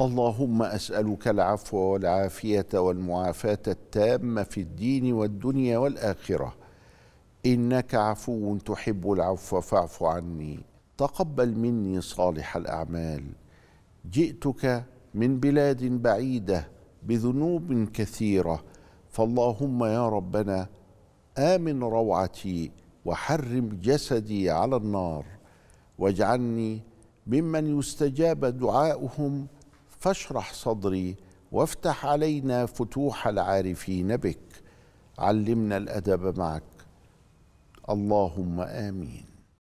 اللهم اسالك العفو والعافيه والمعافاه التامه في الدين والدنيا والاخره انك عفو تحب العفو فاعف عني تقبل مني صالح الاعمال جئتك من بلاد بعيده بذنوب كثيره فاللهم يا ربنا امن روعتي وحرم جسدي على النار واجعلني ممن يستجاب دعاؤهم فاشرح صدري وافتح علينا فتوح العارفين بك علمنا الادب معك اللهم امين